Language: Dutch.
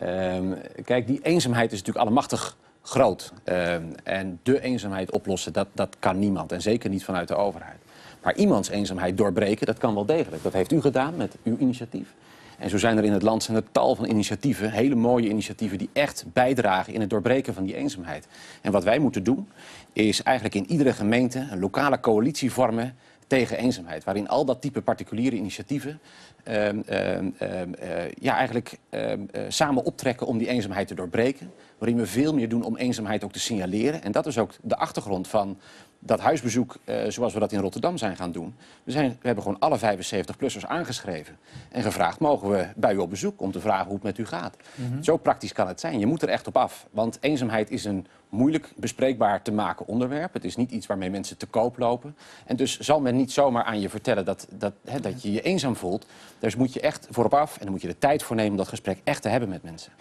Ehm, kijk, die eenzaamheid is natuurlijk allemachtig groot. Ehm, en de eenzaamheid oplossen, dat, dat kan niemand. En zeker niet vanuit de overheid. Maar iemands eenzaamheid doorbreken, dat kan wel degelijk. Dat heeft u gedaan met uw initiatief. En zo zijn er in het land zijn tal van initiatieven, hele mooie initiatieven... die echt bijdragen in het doorbreken van die eenzaamheid. En wat wij moeten doen, is eigenlijk in iedere gemeente een lokale coalitie vormen tegen eenzaamheid. Waarin al dat type particuliere initiatieven ehm, ehm, ehm, eh, ja, eigenlijk eh, samen optrekken om die eenzaamheid te doorbreken. Waarin we veel meer doen om eenzaamheid ook te signaleren. En dat is ook de achtergrond van dat huisbezoek eh, zoals we dat in Rotterdam zijn gaan doen. We, zijn, we hebben gewoon alle 75-plussers aangeschreven. En gevraagd, mogen we bij u op bezoek om te vragen hoe het met u gaat? Mhm. Zo praktisch kan het zijn. Je moet er echt op af. Want eenzaamheid is een moeilijk bespreekbaar te maken onderwerp. Het is niet iets waarmee mensen te koop lopen. En dus zal men niet zomaar aan je vertellen dat, dat, dat je je eenzaam voelt. Dus moet je echt voorop af en dan moet je de tijd voor nemen om dat gesprek echt te hebben met mensen.